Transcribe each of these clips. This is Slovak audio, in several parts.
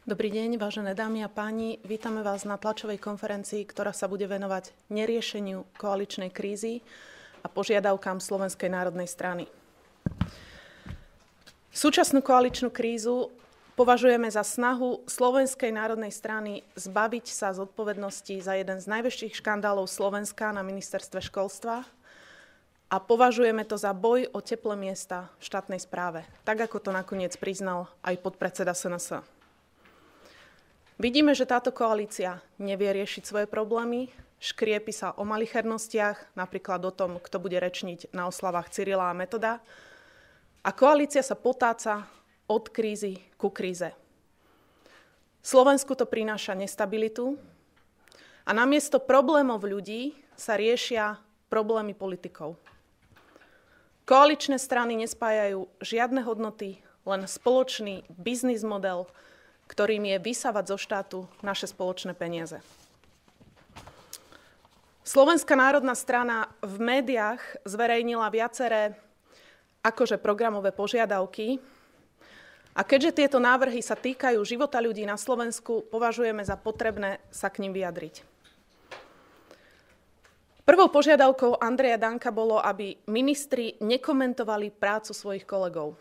Dobrý deň, vážené dámy a páni. Vítame vás na tlačovej konferencii, ktorá sa bude venovať neriešeniu koaličnej krízy a požiadavkám Slovenskej národnej strany. Súčasnú koaličnú krízu považujeme za snahu Slovenskej národnej strany zbaviť sa z odpovednosti za jeden z najväčších škandálov Slovenska na ministerstve školstva a považujeme to za boj o teplé miesta v štátnej správe, tak ako to nakoniec priznal aj podpredseda SNS. Vidíme, že táto koalícia nevie riešiť svoje problémy, škriepi sa o malichernostiach, napríklad o tom, kto bude rečniť na oslavách Cyrila a Metoda. A koalícia sa potáca od krízy ku kríze. Slovensku to prináša nestabilitu a namiesto problémov ľudí sa riešia problémy politikov. Koaličné strany nespájajú žiadne hodnoty, len spoločný biznis model – ktorým je vysávať zo štátu naše spoločné peniaze. Slovenská národná strana v médiách zverejnila viaceré akože programové požiadavky. A keďže tieto návrhy sa týkajú života ľudí na Slovensku, považujeme za potrebné sa k ním vyjadriť. Prvou požiadavkou Andreja Danka bolo, aby ministri nekomentovali prácu svojich kolegov.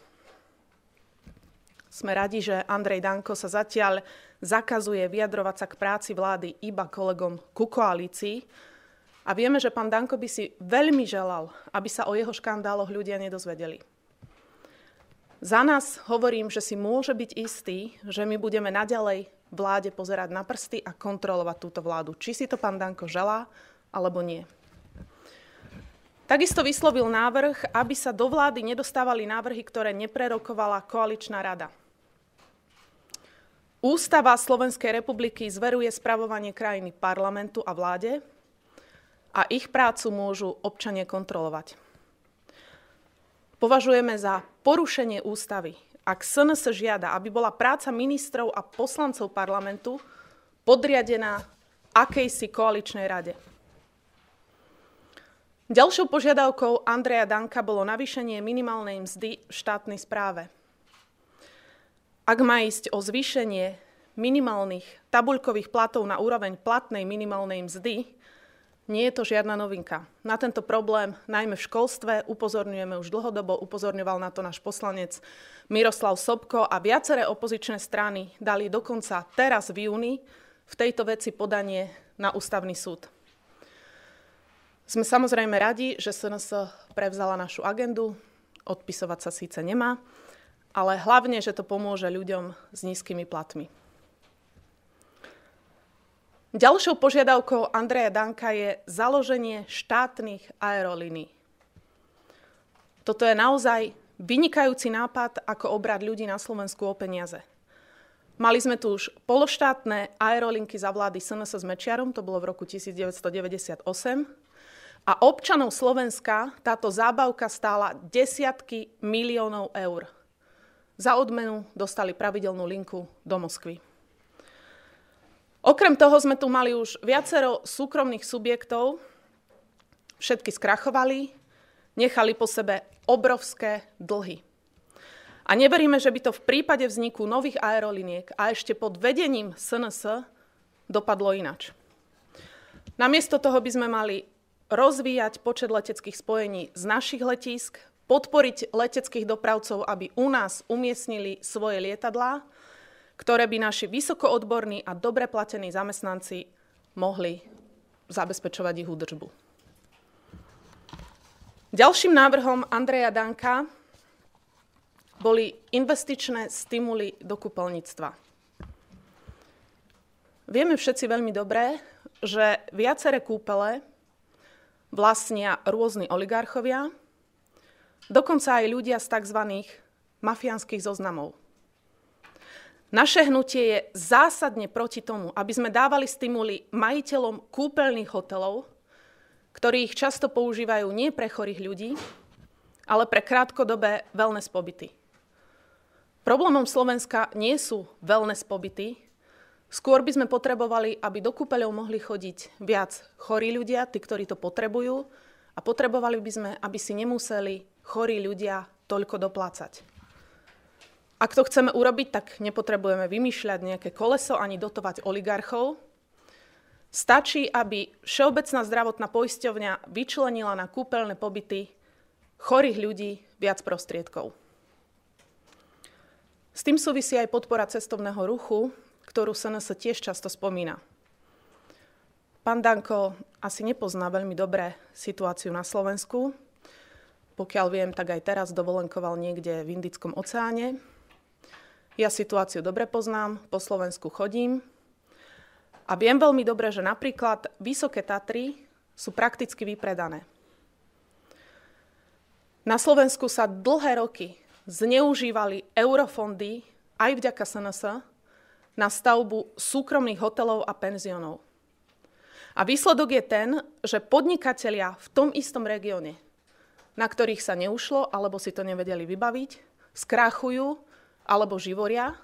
Sme radi, že Andrej Danko sa zatiaľ zakazuje vyjadrovať sa k práci vlády iba kolegom ku koalícii. A vieme, že pán Danko by si veľmi želal, aby sa o jeho škandáloch ľudia nedozvedeli. Za nás hovorím, že si môže byť istý, že my budeme naďalej vláde pozerať na prsty a kontrolovať túto vládu, či si to pán Danko želá alebo nie. Takisto vyslovil návrh, aby sa do vlády nedostávali návrhy, ktoré neprerokovala koaličná rada. Ústava Slovenskej republiky zveruje spravovanie krajiny parlamentu a vláde a ich prácu môžu občania kontrolovať. Považujeme za porušenie ústavy, ak SNS žiada, aby bola práca ministrov a poslancov parlamentu podriadená akejsi koaličnej rade. Ďalšou požiadavkou Andreja Danka bolo navýšenie minimálnej mzdy v štátnej správe – ak má ísť o zvýšenie minimálnych tabuľkových platov na úroveň platnej minimálnej mzdy, nie je to žiadna novinka. Na tento problém, najmä v školstve, upozorňujeme už dlhodobo, upozorňoval na to náš poslanec Miroslav Sobko a viaceré opozičné strany dali dokonca teraz v júni v tejto veci podanie na ústavný súd. Sme samozrejme radi, že SNS prevzala našu agendu, odpisovať sa síce nemá, ale hlavne, že to pomôže ľuďom s nízkymi platmi. Ďalšou požiadavkou Andreja Danka je založenie štátnych aerolíny. Toto je naozaj vynikajúci nápad, ako obrať ľudí na Slovensku o peniaze. Mali sme tu už pološtátne aerolinky za vlády SNS s Mečiarom, to bolo v roku 1998. A občanov Slovenska táto zábavka stála desiatky miliónov eur. Za odmenu dostali pravidelnú linku do Moskvy. Okrem toho sme tu mali už viacero súkromných subjektov, všetky skrachovali, nechali po sebe obrovské dlhy. A neveríme, že by to v prípade vzniku nových aeroliniek a ešte pod vedením SNS dopadlo inač. Namiesto toho by sme mali rozvíjať počet leteckých spojení z našich letísk podporiť leteckých dopravcov, aby u nás umiestnili svoje lietadlá, ktoré by naši vysokoodborní a dobre platení zamestnanci mohli zabezpečovať ich údržbu. Ďalším návrhom Andreja Danka boli investičné stimuly do kúpeľníctva. Vieme všetci veľmi dobre, že viaceré kúpele vlastnia rôzni oligarchovia, dokonca aj ľudia z tzv. mafiánskych zoznamov. Naše hnutie je zásadne proti tomu, aby sme dávali stimuly majiteľom kúpeľných hotelov, ktorí ich často používajú nie pre chorých ľudí, ale pre krátkodobé wellness pobyty. Problémom Slovenska nie sú wellness pobyty, skôr by sme potrebovali, aby do kúpeľov mohli chodiť viac chorí ľudia, tí, ktorí to potrebujú, a potrebovali by sme, aby si nemuseli chorí ľudia toľko doplácať. Ak to chceme urobiť, tak nepotrebujeme vymýšľať nejaké koleso ani dotovať oligarchov. Stačí, aby Všeobecná zdravotná poisťovňa vyčlenila na kúpeľné pobyty chorých ľudí viac prostriedkov. S tým súvisí aj podpora cestovného ruchu, ktorú SNS tiež často spomína. Pán Danko asi nepozná veľmi dobre situáciu na Slovensku, pokiaľ viem, tak aj teraz dovolenkoval niekde v Indickom oceáne. Ja situáciu dobre poznám, po Slovensku chodím a viem veľmi dobre, že napríklad Vysoké Tatry sú prakticky vypredané. Na Slovensku sa dlhé roky zneužívali eurofondy aj vďaka SNS na stavbu súkromných hotelov a penzionov. A výsledok je ten, že podnikatelia v tom istom regióne na ktorých sa neušlo, alebo si to nevedeli vybaviť, skráchujú alebo živoria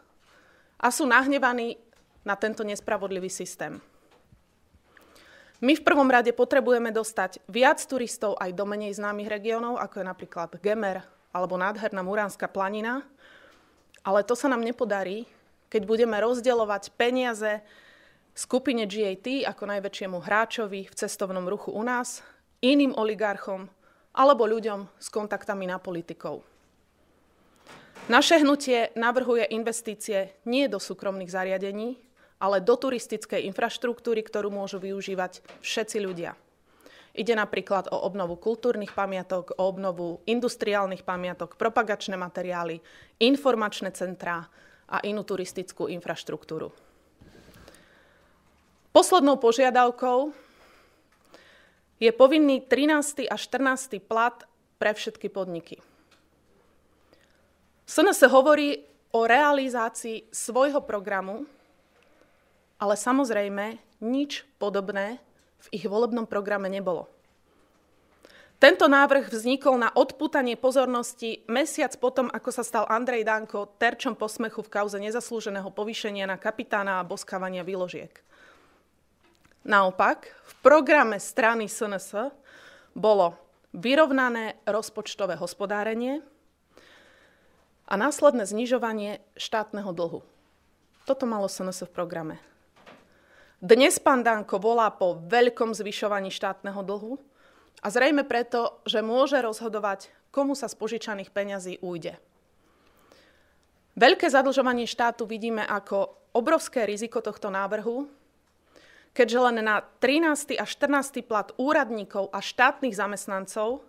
a sú nahnevaní na tento nespravodlivý systém. My v prvom rade potrebujeme dostať viac turistov aj do menej známych regiónov, ako je napríklad Gemer alebo nádherná Muránska planina, ale to sa nám nepodarí, keď budeme rozdeľovať peniaze skupine GAT ako najväčšiemu hráčovi v cestovnom ruchu u nás, iným oligarchom, alebo ľuďom s kontaktami na politikov. Naše hnutie navrhuje investície nie do súkromných zariadení, ale do turistickej infraštruktúry, ktorú môžu využívať všetci ľudia. Ide napríklad o obnovu kultúrnych pamiatok, o obnovu industriálnych pamiatok, propagačné materiály, informačné centrá a inú turistickú infraštruktúru. Poslednou požiadavkou je povinný 13. a 14. plat pre všetky podniky. SNS hovorí o realizácii svojho programu, ale samozrejme nič podobné v ich volebnom programe nebolo. Tento návrh vznikol na odputanie pozornosti mesiac potom, ako sa stal Andrej Danko terčom posmechu v kauze nezaslúženého povýšenia na kapitána a boskávania výložiek. Naopak, v programe strany SNS bolo vyrovnané rozpočtové hospodárenie a následné znižovanie štátneho dlhu. Toto malo SNS v programe. Dnes pán Danko volá po veľkom zvyšovaní štátneho dlhu a zrejme preto, že môže rozhodovať, komu sa z požičaných peňazí ujde. Veľké zadlžovanie štátu vidíme ako obrovské riziko tohto návrhu keďže len na 13. a 14. plat úradníkov a štátnych zamestnancov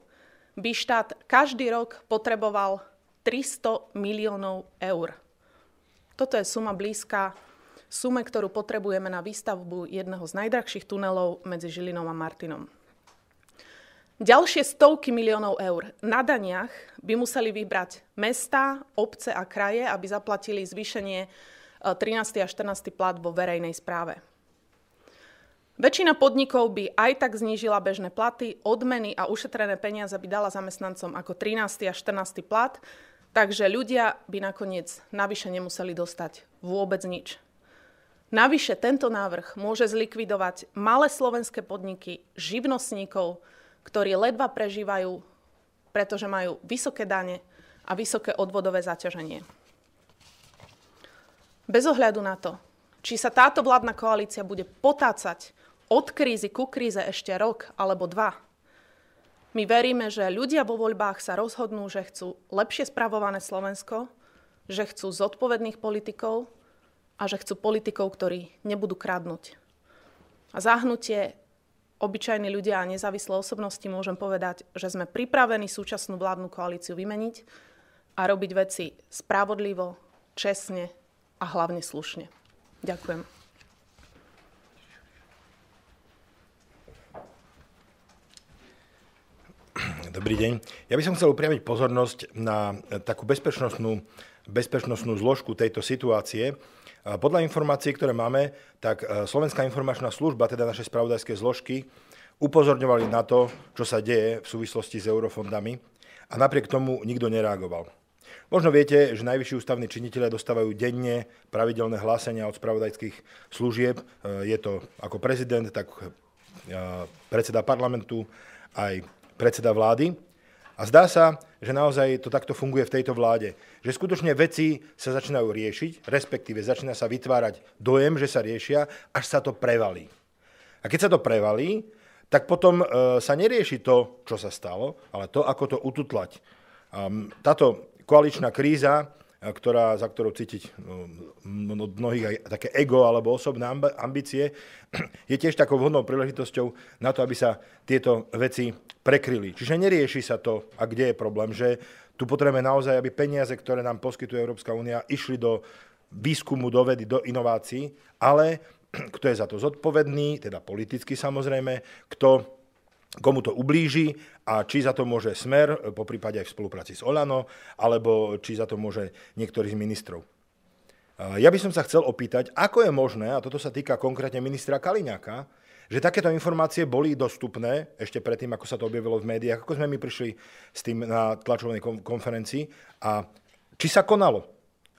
by štát každý rok potreboval 300 miliónov eur. Toto je suma blízka sume, ktorú potrebujeme na výstavbu jedného z najdrahších tunelov medzi Žilinom a Martinom. Ďalšie stovky miliónov eur na daniach by museli vybrať mesta, obce a kraje, aby zaplatili zvýšenie 13. E, a 14. plat vo verejnej správe. Väčšina podnikov by aj tak znížila bežné platy, odmeny a ušetrené peniaze by dala zamestnancom ako 13. a 14. plat, takže ľudia by nakoniec navyše nemuseli dostať vôbec nič. Navyše tento návrh môže zlikvidovať malé slovenské podniky, živnostníkov, ktorí ledva prežívajú, pretože majú vysoké dane a vysoké odvodové zaťaženie. Bez ohľadu na to, či sa táto vládna koalícia bude potácať od krízy ku kríze ešte rok alebo dva. My veríme, že ľudia vo voľbách sa rozhodnú, že chcú lepšie spravované Slovensko, že chcú zodpovedných politikov a že chcú politikov, ktorí nebudú kradnúť. A zahnutie obyčajní ľudia a nezávislé osobnosti môžem povedať, že sme pripravení súčasnú vládnu koalíciu vymeniť a robiť veci spravodlivo, čestne a hlavne slušne. Ďakujem. Dobrý deň. Ja by som chcel upriamiť pozornosť na eh, takú bezpečnostnú, bezpečnostnú zložku tejto situácie. Eh, podľa informácií, ktoré máme, tak eh, Slovenská informačná služba, teda naše spravodajské zložky, upozorňovali na to, čo sa deje v súvislosti s eurofondami a napriek tomu nikto nereagoval. Možno viete, že najvyšší ústavní činiteľe dostávajú denne pravidelné hlásenia od spravodajských služieb. Je to ako prezident, tak predseda parlamentu, aj predseda vlády. A zdá sa, že naozaj to takto funguje v tejto vláde. Že skutočne veci sa začínajú riešiť, respektíve začína sa vytvárať dojem, že sa riešia, až sa to prevalí. A keď sa to prevalí, tak potom e, sa nerieši to, čo sa stalo, ale to, ako to ututlať. táto koaličná kríza E, ktorá, za ktorou cítiť no, od mnohých aj také ego alebo osobné ambície, je tiež takou vhodnou príležitosťou na to, aby sa tieto veci prekryli. Čiže nerieši sa to, a kde je problém, že tu potrebujeme naozaj, aby peniaze, ktoré nám poskytuje Európska únia, išli do výskumu, do vedy, do inovácií, ale kto je za to zodpovedný, teda politicky samozrejme, kto komu to ublíži a či za to môže Smer, eh, po prípade aj v spolupráci s Olano, alebo či za to môže niektorý z ministrov. Eh, ja by som sa chcel opýtať, ako je možné, a toto sa týka konkrétne ministra Kaliňaka, že takéto informácie boli dostupné ešte predtým, ako sa to objavilo v médiách, ako sme my prišli s tým na tlačovanej konferencii a či sa konalo.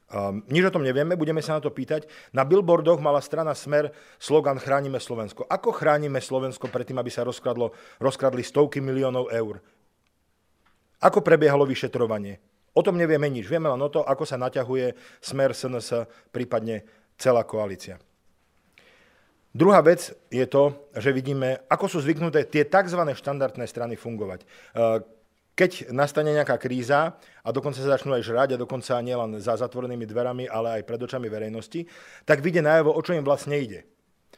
Um, nič o tom nevieme, budeme sa na to pýtať. Na billboardoch mala strana Smer slogan Chránime Slovensko. Ako chránime Slovensko pred tým, aby sa rozkradlo, rozkradli stovky miliónov eur? Ako prebiehalo vyšetrovanie? O tom nevieme nič. Vieme len o to, ako sa naťahuje Smer SNS, prípadne celá koalícia. Druhá vec je to, že vidíme, ako sú zvyknuté tie tzv. štandardné strany fungovať. Ehm, keď nastane nejaká kríza a dokonca sa začnú aj žrať a dokonca nielen za zatvorenými dverami, ale aj pred očami verejnosti, tak vyjde najavo, o čo im vlastne ide.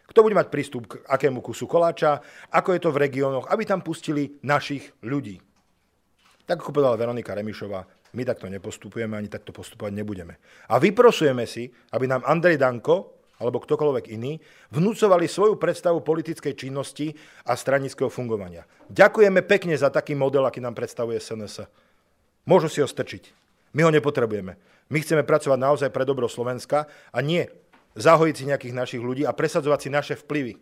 Kto bude mať prístup k akému kusu koláča, ako je to v regiónoch, aby tam pustili našich ľudí. Tak ako povedala Veronika Remišová, my takto nepostupujeme, ani takto postupovať nebudeme. A vyprosujeme si, aby nám Andrej Danko, alebo ktokoľvek iný, vnúcovali svoju predstavu politickej činnosti a stranického fungovania. Ďakujeme pekne za taký model, aký nám predstavuje SNS. Môžu si ho strčiť. My ho nepotrebujeme. My chceme pracovať naozaj pre dobro Slovenska a nie zahojiť si nejakých našich ľudí a presadzovať si naše vplyvy.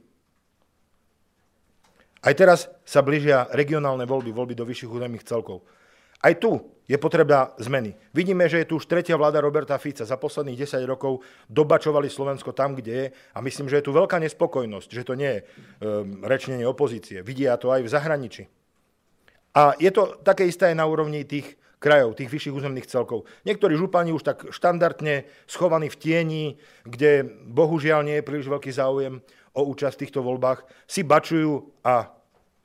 Aj teraz sa blížia regionálne voľby, voľby do vyšších územných celkov. Aj tu je potreba zmeny. Vidíme, že je tu už tretia vláda Roberta Fica. Za posledných 10 rokov dobačovali Slovensko tam, kde je a myslím, že je tu veľká nespokojnosť, že to nie je um, rečnenie opozície. Vidia to aj v zahraničí. A je to také isté aj na úrovni tých krajov, tých vyšších územných celkov. Niektorí župani už tak štandardne schovaní v tieni, kde bohužiaľ nie je príliš veľký záujem o účasť v týchto voľbách, si bačujú a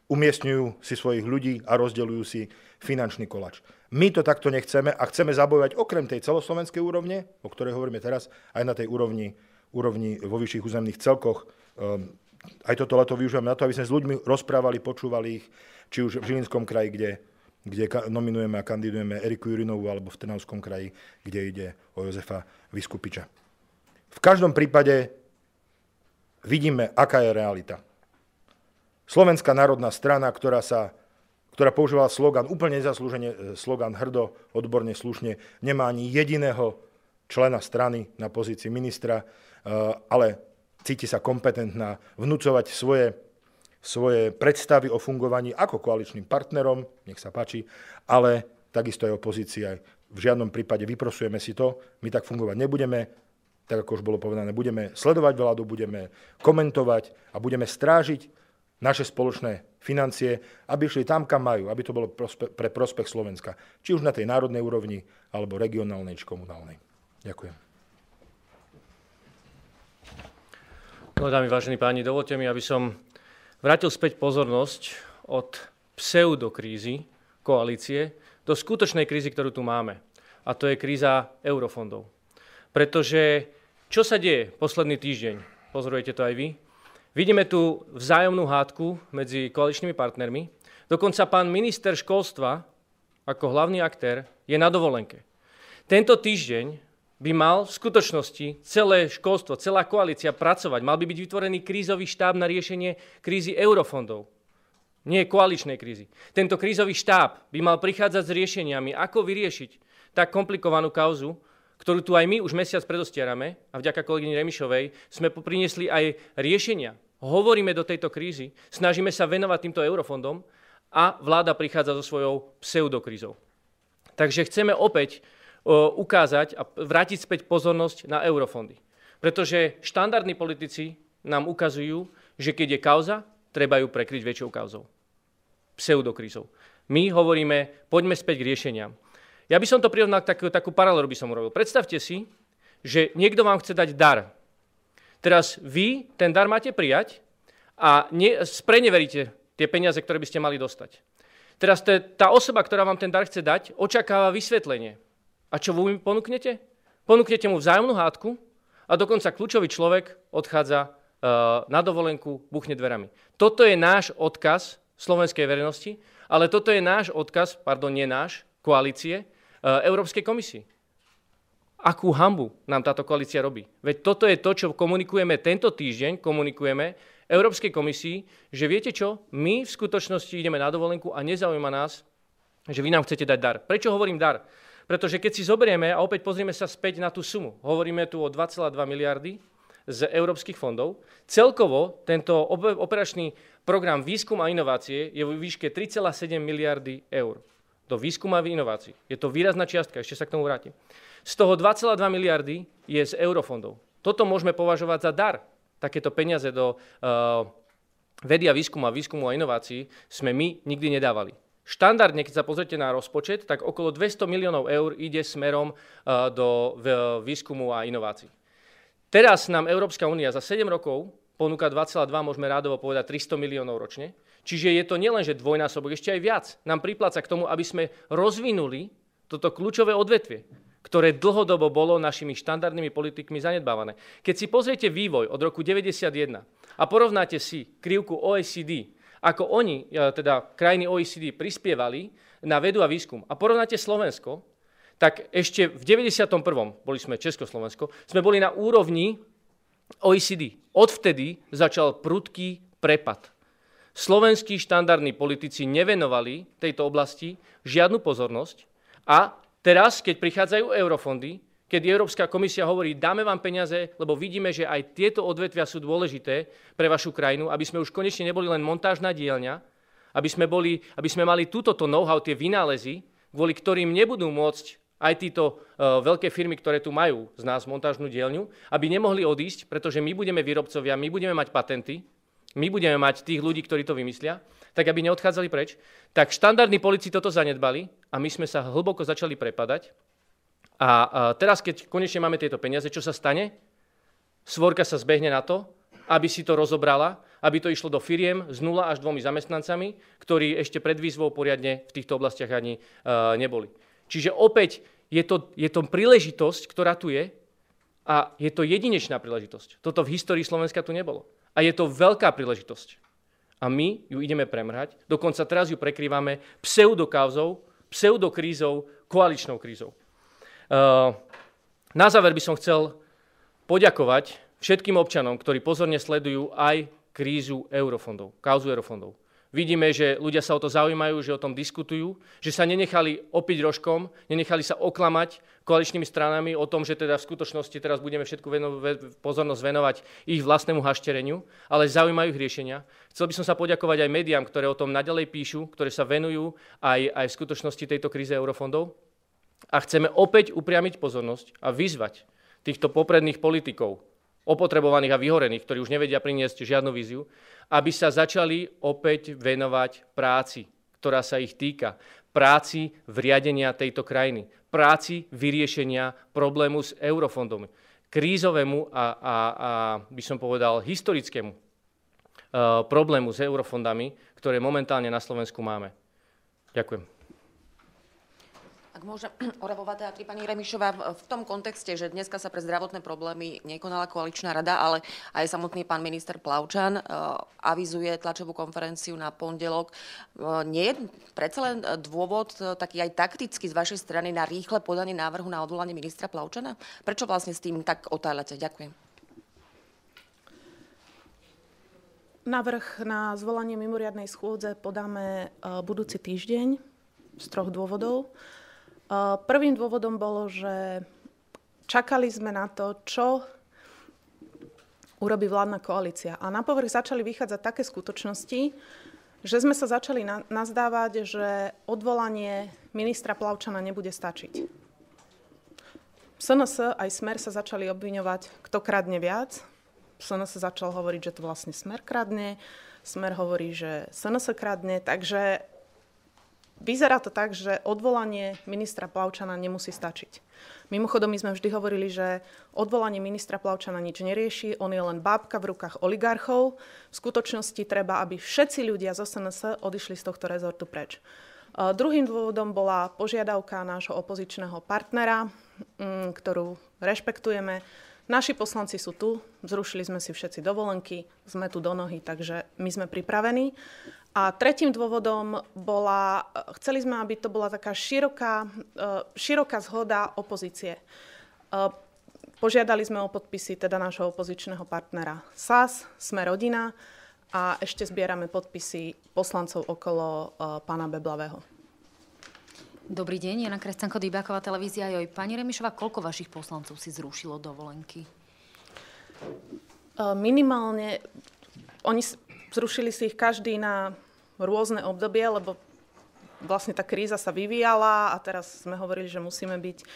umiestňujú si svojich ľudí a rozdeľujú si finančný kolač. My to takto nechceme a chceme zabojovať okrem tej celoslovenskej úrovne, o ktorej hovoríme teraz, aj na tej úrovni, úrovni vo vyšších územných celkoch. Um, aj toto leto využívame na to, aby sme s ľuďmi rozprávali, počúvali ich, či už v Žilinskom kraji, kde, kde nominujeme a kandidujeme Eriku Jurinovú, alebo v Trnavskom kraji, kde ide o Jozefa Vyskupiča. V každom prípade vidíme, aká je realita. Slovenská národná strana, ktorá sa ktorá používala slogan, úplne nezaslúžene e, slogan hrdo, odborne, slušne, nemá ani jediného člena strany na pozícii ministra, e, ale cíti sa kompetentná vnúcovať svoje, svoje predstavy o fungovaní ako koaličným partnerom, nech sa páči, ale takisto aj opozícia. V žiadnom prípade vyprosujeme si to, my tak fungovať nebudeme, tak ako už bolo povedané, budeme sledovať vládu, budeme komentovať a budeme strážiť naše spoločné financie, aby išli tam, kam majú, aby to bolo prospe- pre prospech Slovenska. Či už na tej národnej úrovni, alebo regionálnej, či komunálnej. Ďakujem. No dámy, vážení páni, dovolte mi, aby som vrátil späť pozornosť od pseudokrízy koalície do skutočnej krízy, ktorú tu máme. A to je kríza eurofondov. Pretože čo sa deje posledný týždeň? Pozorujete to aj vy. Vidíme tu vzájomnú hádku medzi koaličnými partnermi. Dokonca pán minister školstva ako hlavný aktér je na dovolenke. Tento týždeň by mal v skutočnosti celé školstvo, celá koalícia pracovať. Mal by byť vytvorený krízový štáb na riešenie krízy eurofondov. Nie koaličnej krízy. Tento krízový štáb by mal prichádzať s riešeniami, ako vyriešiť tak komplikovanú kauzu, ktorú tu aj my už mesiac predostierame a vďaka kolegyni Remišovej sme priniesli aj riešenia. Hovoríme do tejto krízy, snažíme sa venovať týmto eurofondom a vláda prichádza so svojou pseudokrízou. Takže chceme opäť ukázať a vrátiť späť pozornosť na eurofondy. Pretože štandardní politici nám ukazujú, že keď je kauza, treba ju prekryť väčšou kauzou. Pseudokrízou. My hovoríme, poďme späť k riešeniam. Ja by som to prirovnal, takú, takú paralelu by som urobil. Predstavte si, že niekto vám chce dať dar. Teraz vy ten dar máte prijať a ne, spreneveríte tie peniaze, ktoré by ste mali dostať. Teraz te, tá osoba, ktorá vám ten dar chce dať, očakáva vysvetlenie. A čo vy mu ponúknete? Ponúknete mu vzájomnú hádku a dokonca kľúčový človek odchádza eh, na dovolenku, buchne dverami. Toto je náš odkaz slovenskej verejnosti, ale toto je náš odkaz, pardon, nie náš, koalície, Eh, Európskej komisii. Akú hambu nám táto koalícia robí? Veď toto je to, čo komunikujeme tento týždeň, komunikujeme Európskej komisii, že viete čo, my v skutočnosti ideme na dovolenku a nezaujíma nás, že vy nám chcete dať dar. Prečo hovorím dar? Pretože keď si zoberieme a opäť pozrieme sa späť na tú sumu, hovoríme tu o 2,2 miliardy z európskych fondov. Celkovo tento operačný program výskum a inovácie je vo výške 3,7 miliardy eur do výskuma a inovácií. Je to výrazná čiastka, ešte sa k tomu vrátim. Z toho 2,2 miliardy je z eurofondov. Toto môžeme považovať za dar. Takéto peniaze do uh, vedy a výskumu a výskumu a inovácií sme my nikdy nedávali. Štandardne, keď sa pozrite na rozpočet, tak okolo 200 miliónov eur ide smerom uh, do v, výskumu a inovácií. Teraz nám Európska únia za 7 rokov ponúka 2,2, môžeme rádovo povedať 300 miliónov ročne. Čiže je to nielen, že dvojnásobok, ešte aj viac. Nám pripláca k tomu, aby sme rozvinuli toto kľúčové odvetvie, ktoré dlhodobo bolo našimi štandardnými politikmi zanedbávané. Keď si pozriete vývoj od roku 1991 a porovnáte si krivku OECD, ako oni, e, teda krajiny OECD, prispievali na vedu a výskum a porovnáte Slovensko, tak ešte v 91. boli sme Československo, sme boli na úrovni OECD. Odvtedy začal prudký prepad Slovenskí štandardní politici nevenovali tejto oblasti žiadnu pozornosť a teraz, keď prichádzajú eurofondy, keď Európska komisia hovorí, dáme vám peniaze, lebo vidíme, že aj tieto odvetvia sú dôležité pre vašu krajinu, aby sme už konečne neboli len montážna dielňa, aby sme, boli, aby sme mali túto know-how, tie vynálezy, kvôli ktorým nebudú môcť aj títo uh, veľké firmy, ktoré tu majú z nás montážnu dielňu, aby nemohli odísť, pretože my budeme výrobcovia, my budeme mať patenty my budeme mať tých ľudí, ktorí to vymyslia, tak aby neodchádzali preč, tak štandardní polici toto zanedbali a my sme sa hlboko začali prepadať. A teraz, keď konečne máme tieto peniaze, čo sa stane? Svorka sa zbehne na to, aby si to rozobrala, aby to išlo do firiem s nula až dvomi zamestnancami, ktorí ešte pred výzvou poriadne v týchto oblastiach ani e, neboli. Čiže opäť je to, je to príležitosť, ktorá tu je a je to jedinečná príležitosť. Toto v histórii Slovenska tu nebolo. A je to veľká príležitosť. A my ju ideme premrhať. Dokonca teraz ju prekrývame pseudokauzou, pseudokrízou, koaličnou krízou. Eh, na záver by som chcel poďakovať všetkým občanom, ktorí pozorne sledujú aj krízu eurofondov, kauzu eurofondov. Vidíme, že ľudia sa o to zaujímajú, že o tom diskutujú, že sa nenechali opiť rožkom, nenechali sa oklamať koaličnými stranami o tom, že teda v skutočnosti teraz budeme všetku veno- pozornosť venovať ich vlastnému haštereniu, ale zaujímajú ich riešenia. Chcel by som sa poďakovať aj médiám, ktoré o tom nadalej píšu, ktoré sa venujú aj, aj v skutočnosti tejto kríze eurofondov. A chceme opäť upriamiť pozornosť a vyzvať týchto popredných politikov, opotrebovaných a vyhorených, ktorí už nevedia priniesť žiadnu víziu, aby sa začali opäť venovať práci, ktorá sa ich týka. Práci v riadenia tejto krajiny, práci vyriešenia problému s eurofondom, krízovému a, a, a by som povedal historickému e, problému s eurofondami, ktoré momentálne na Slovensku máme. Ďakujem. Ak môže Oravová teda pani Remišová v tom kontexte, že dneska sa pre zdravotné problémy nekonala koaličná rada, ale aj samotný pán minister Plavčan uh, avizuje tlačovú konferenciu na pondelok. Uh, nie je predsa len dôvod uh, taký aj taktický z vašej strany na rýchle podanie návrhu na odvolanie ministra Plavčana? Prečo vlastne s tým tak otáľate? Ďakujem. Navrh na zvolanie mimoriadnej schôdze podáme budúci týždeň z troch dôvodov. Eh, prvým dôvodom bolo, že čakali sme na to, čo urobí vládna koalícia. A na povrch začali vychádzať také skutočnosti, že sme sa začali nazdávať, že odvolanie ministra Plavčana nebude stačiť. SNS aj Smer sa začali obviňovať, kto kradne viac. SNS začal hovoriť, že to vlastne Smer kradne. Smer hovorí, že SNS kradne. Takže Vyzerá to tak, že odvolanie ministra Plavčana nemusí stačiť. Mimochodom, my sme vždy hovorili, že odvolanie ministra Plavčana nič nerieši, on je len bábka v rukách oligarchov. V skutočnosti treba, aby všetci ľudia z SNS odišli z tohto rezortu preč. Druhým dôvodom bola požiadavka nášho opozičného partnera, mm, ktorú rešpektujeme, Naši poslanci sú tu, zrušili sme si všetci dovolenky, sme tu do nohy, takže my sme pripravení. A tretím dôvodom bola, chceli sme, aby to bola taká široká, e, široká zhoda opozície. E, požiadali sme o podpisy teda nášho opozičného partnera SAS, Sme rodina a ešte zbierame podpisy poslancov okolo e, pána Beblavého. Dobrý deň, Jana Krescenko, Dýbáková televízia. Joj, pani Remišová, koľko vašich poslancov si zrušilo dovolenky? E, minimálne, oni zrušili si ich každý na rôzne obdobie, lebo vlastne tá kríza sa vyvíjala a teraz sme hovorili, že musíme byť e,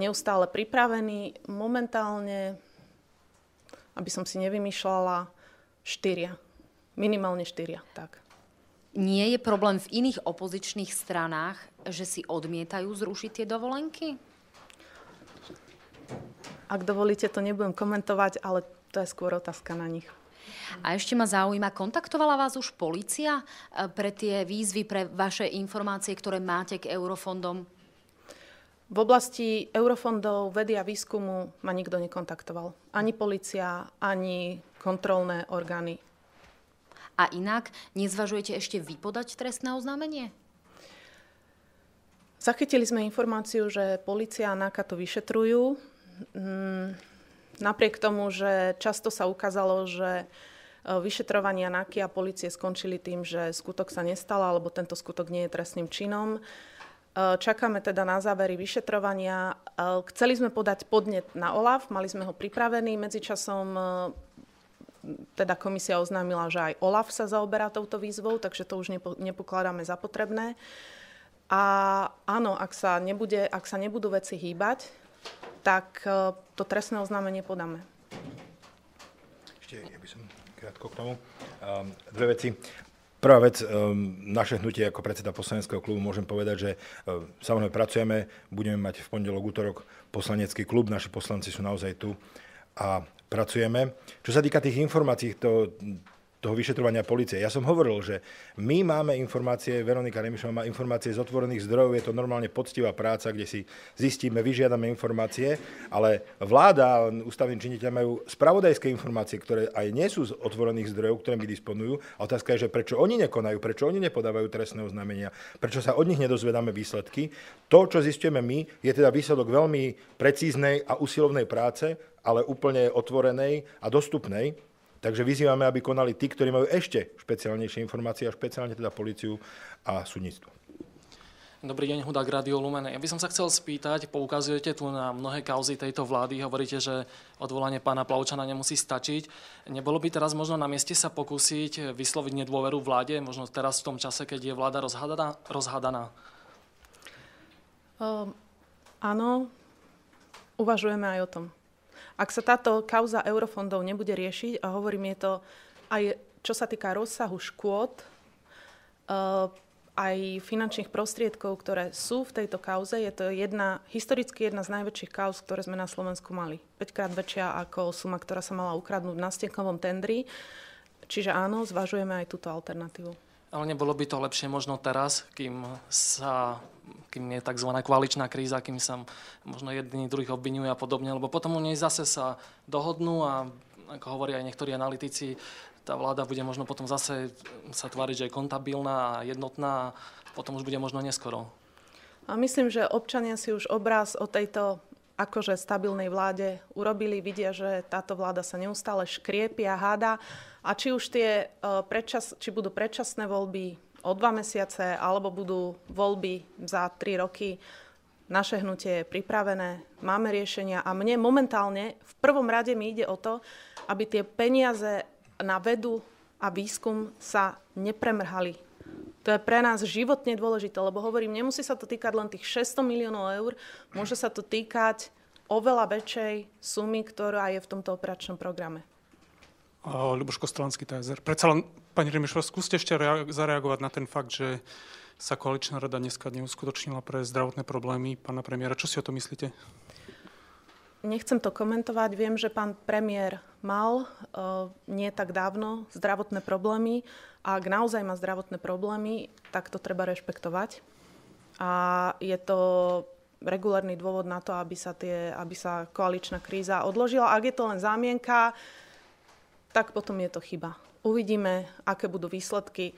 neustále pripravení. Momentálne, aby som si nevymýšľala, štyria. Minimálne štyria, tak nie je problém v iných opozičných stranách, že si odmietajú zrušiť tie dovolenky? Ak dovolíte, to nebudem komentovať, ale to je skôr otázka na nich. A ešte ma zaujíma, kontaktovala vás už policia e, pre tie výzvy, pre vaše informácie, ktoré máte k eurofondom? V oblasti eurofondov, vedy a výskumu ma nikto nekontaktoval. Ani policia, ani kontrolné orgány. A inak, nezvažujete ešte vypodať trestné oznámenie? Zachytili sme informáciu, že policia a NAKA to vyšetrujú. Mm, napriek tomu, že často sa ukázalo, že e, vyšetrovania NAKY a policie skončili tým, že skutok sa nestal alebo tento skutok nie je trestným činom. E, čakáme teda na závery vyšetrovania. E, chceli sme podať podnet na OLAF, mali sme ho pripravený, medzičasom teda komisia oznámila, že aj OLAF sa zaoberá touto výzvou, takže to už nepo, nepokladáme za potrebné. A áno, ak sa, nebude, ak sa nebudú veci hýbať, tak e, to trestné oznámenie podáme. Ešte, ja by som krátko k tomu. Um, dve veci. Prvá vec, ehm, naše hnutie ako predseda poslaneckého klubu môžem povedať, že ehm, samozrejme pracujeme, budeme mať v pondelok, útorok poslanecký klub, naši poslanci sú naozaj tu a pracujeme. Čo sa týka tých informácií, to, toho vyšetrovania policie. Ja som hovoril, že my máme informácie, Veronika Remišová má informácie z otvorených zdrojov, je to normálne poctivá práca, kde si zistíme, vyžiadame informácie, ale vláda, a ústavní činiteľ majú spravodajské informácie, ktoré aj nie sú z otvorených zdrojov, my disponujú. A otázka je, že prečo oni nekonajú, prečo oni nepodávajú trestné oznámenia, prečo sa od nich nedozvedáme výsledky. To, čo zistíme my, je teda výsledok veľmi precíznej a usilovnej práce, ale úplne otvorenej a dostupnej. Takže vyzývame, aby konali tí, ktorí majú ešte špeciálnejšie informácie, a špeciálne teda policiu a súdnictvo. Dobrý deň, Hudák Radio Lumen. Ja by som sa chcel spýtať, poukazujete tu na mnohé kauzy tejto vlády, hovoríte, že odvolanie pána Plavčana nemusí stačiť. Nebolo by teraz možno na mieste sa pokúsiť vysloviť nedôveru vláde, možno teraz v tom čase, keď je vláda rozhadaná? rozhadaná? Um, áno, uvažujeme aj o tom. Ak sa táto kauza eurofondov nebude riešiť, a hovorím, je to aj čo sa týka rozsahu škôd, eh, aj finančných prostriedkov, ktoré sú v tejto kauze, je to jedna, historicky jedna z najväčších kauz, ktoré sme na Slovensku mali. 5 krát väčšia ako suma, ktorá sa mala ukradnúť na stiekovom tendri. Čiže áno, zvažujeme aj túto alternatívu. Ale nebolo by to lepšie možno teraz, kým sa kým je tzv. koaličná kríza, kým sa možno jedni druhých obvinujú a podobne, lebo potom u nej zase sa dohodnú a ako hovoria aj niektorí analytici, tá vláda bude možno potom zase sa tváriť, že je kontabilná a jednotná a potom už bude možno neskoro. A myslím, že občania si už obraz o tejto akože stabilnej vláde urobili. Vidia, že táto vláda sa neustále škriepia, háda. A či už tie e, predčas, či budú predčasné voľby o dva mesiace, alebo budú voľby za tri roky, naše hnutie je pripravené, máme riešenia a mne momentálne v prvom rade mi ide o to, aby tie peniaze na vedu a výskum sa nepremrhali to je pre nás životne dôležité, lebo hovorím, nemusí sa to týkať len tých 600 miliónov eur, môže sa to týkať oveľa väčšej sumy, ktorá je v tomto operačnom programe. Ľuboš Kostolanský, TSR. Predsa len, pani Remišová, skúste ešte zareagovať na ten fakt, že sa koaličná rada dneska neuskutočnila pre zdravotné problémy pána premiéra. Čo si o to myslíte? Nechcem to komentovať. Viem, že pán premiér mal uh, nie tak dávno zdravotné problémy a ak naozaj má zdravotné problémy, tak to treba rešpektovať. A je to regulárny dôvod na to, aby sa, tie, aby sa koaličná kríza odložila. Ak je to len zámienka, tak potom je to chyba. Uvidíme, aké budú výsledky.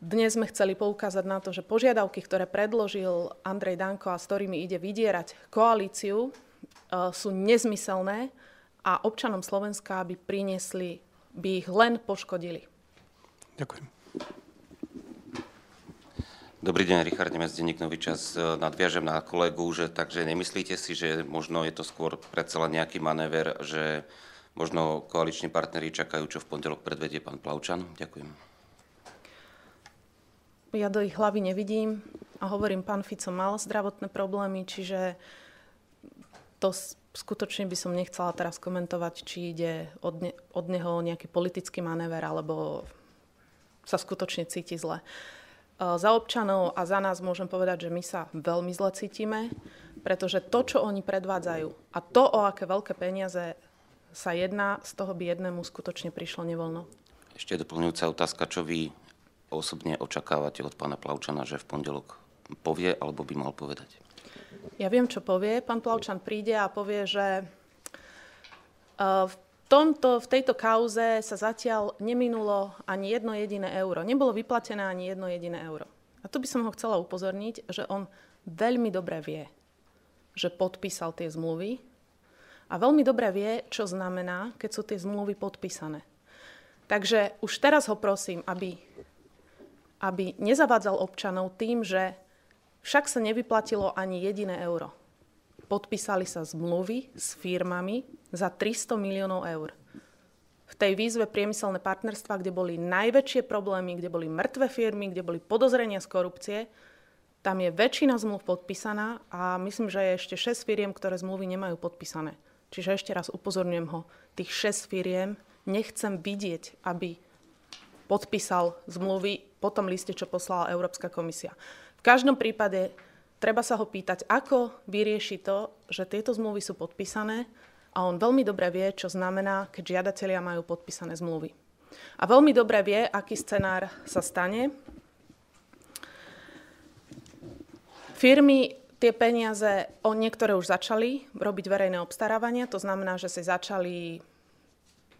Dnes sme chceli poukázať na to, že požiadavky, ktoré predložil Andrej Danko a s ktorými ide vydierať koalíciu, e, sú nezmyselné a občanom Slovenska by priniesli, by ich len poškodili. Ďakujem. Dobrý deň, Richard Nemec, Deník Nový čas. E, nadviažem na kolegu, že takže nemyslíte si, že možno je to skôr predsa len nejaký manéver, že možno koaliční partneri čakajú, čo v pondelok predvedie pán Plavčan? Ďakujem. Ja do ich hlavy nevidím a hovorím, pán Fico mal zdravotné problémy, čiže to skutočne by som nechcela teraz komentovať, či ide od, ne- od neho nejaký politický manéver alebo sa skutočne cíti zle. E, za občanov a za nás môžem povedať, že my sa veľmi zle cítime, pretože to, čo oni predvádzajú a to, o aké veľké peniaze sa jedná, z toho by jednému skutočne prišlo nevoľno. Ešte doplňujúca otázka, čo vy osobne očakávate od pána Plavčana, že v pondelok povie alebo by mal povedať? Ja viem, čo povie. Pán Plavčan príde a povie, že e, v tomto, v tejto kauze sa zatiaľ neminulo ani jedno jediné euro. Nebolo vyplatené ani jedno jediné euro. A tu by som ho chcela upozorniť, že on veľmi dobre vie, že podpísal tie zmluvy a veľmi dobre vie, čo znamená, keď sú tie zmluvy podpísané. Takže už teraz ho prosím, aby, aby nezavádzal občanov tým, že však sa nevyplatilo ani jediné euro podpísali sa zmluvy s firmami za 300 miliónov eur. V tej výzve priemyselné partnerstva, kde boli najväčšie problémy, kde boli mŕtve firmy, kde boli podozrenia z korupcie, tam je väčšina zmluv podpísaná a myslím, že je ešte 6 firiem, ktoré zmluvy nemajú podpísané. Čiže ešte raz upozorňujem ho, tých 6 firiem nechcem vidieť, aby podpísal zmluvy po tom liste, čo poslala Európska komisia. V každom prípade treba sa ho pýtať, ako vyrieši to, že tieto zmluvy sú podpísané a on veľmi dobre vie, čo znamená, keď žiadatelia majú podpísané zmluvy. A veľmi dobre vie, aký scenár sa stane. Firmy tie peniaze, o niektoré už začali robiť verejné obstarávania, to znamená, že si začali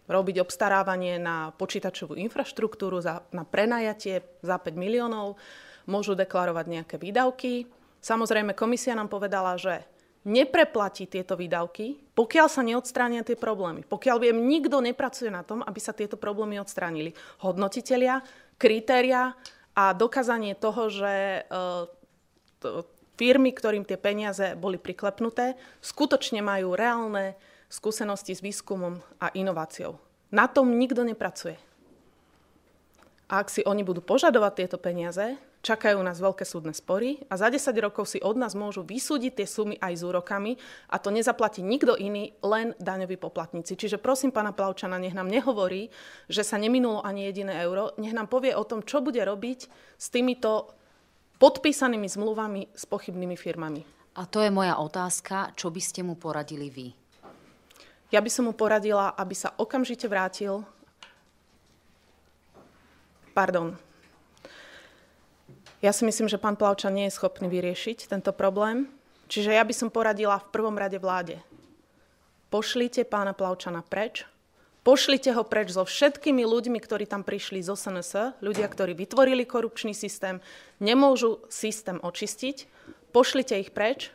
robiť obstarávanie na počítačovú infraštruktúru, za, na prenajatie za 5 miliónov, môžu deklarovať nejaké výdavky, Samozrejme, komisia nám povedala, že nepreplatí tieto výdavky, pokiaľ sa neodstránia tie problémy. Pokiaľ viem, nikto nepracuje na tom, aby sa tieto problémy odstránili. Hodnotitelia, kritéria a dokázanie toho, že eh, firmy, ktorým tie peniaze boli priklepnuté, skutočne majú reálne skúsenosti s výskumom a inováciou. Na tom nikto nepracuje. A ak si oni budú požadovať tieto peniaze, Čakajú nás veľké súdne spory a za 10 rokov si od nás môžu vysúdiť tie sumy aj s úrokami a to nezaplatí nikto iný, len daňoví poplatníci. Čiže prosím pána Plavčana, nech nám nehovorí, že sa neminulo ani jediné euro, nech nám povie o tom, čo bude robiť s týmito podpísanými zmluvami s pochybnými firmami. A to je moja otázka, čo by ste mu poradili vy? Ja by som mu poradila, aby sa okamžite vrátil. Pardon, ja si myslím, že pán Plavčan nie je schopný vyriešiť tento problém. Čiže ja by som poradila v prvom rade vláde. Pošlite pána Plavčana preč, Pošlite ho preč so všetkými ľuďmi, ktorí tam prišli z SNS, ľudia, ktorí vytvorili korupčný systém, nemôžu systém očistiť. Pošlite ich preč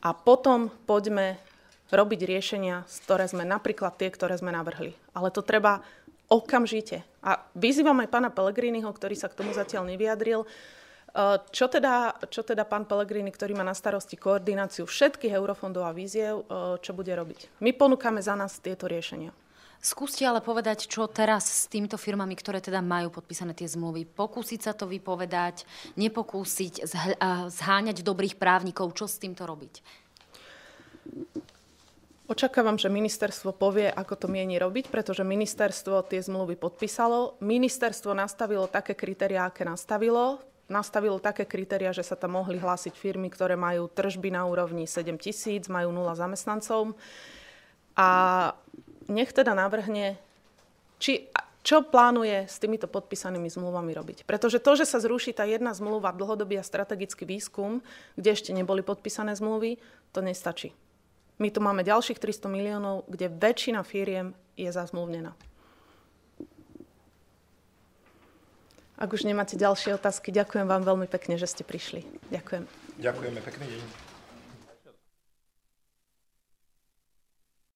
a potom poďme robiť riešenia, ktoré sme napríklad tie, ktoré sme navrhli. Ale to treba okamžite. A vyzývam aj pána Pelegriniho, ktorý sa k tomu zatiaľ nevyjadril, e, čo teda, čo teda pán Pelegrini, ktorý má na starosti koordináciu všetkých eurofondov a víziev, e, čo bude robiť? My ponúkame za nás tieto riešenia. Skúste ale povedať, čo teraz s týmito firmami, ktoré teda majú podpísané tie zmluvy. Pokúsiť sa to vypovedať, nepokúsiť, zháňať dobrých právnikov, čo s týmto robiť? Očakávam, že ministerstvo povie, ako to mieni robiť, pretože ministerstvo tie zmluvy podpísalo. Ministerstvo nastavilo také kritériá, aké nastavilo. Nastavilo také kritéria, že sa tam mohli hlásiť firmy, ktoré majú tržby na úrovni 7 tisíc, majú 0 zamestnancov. A nech teda navrhne, či, čo plánuje s týmito podpísanými zmluvami robiť. Pretože to, že sa zruší tá jedna zmluva, dlhodobý a strategický výskum, kde ešte neboli podpísané zmluvy, to nestačí. My tu máme ďalších 300 miliónov, kde väčšina firiem je zazmluvnená. Ak už nemáte ďalšie otázky, ďakujem vám veľmi pekne, že ste prišli. Ďakujem. Ďakujeme, pekne.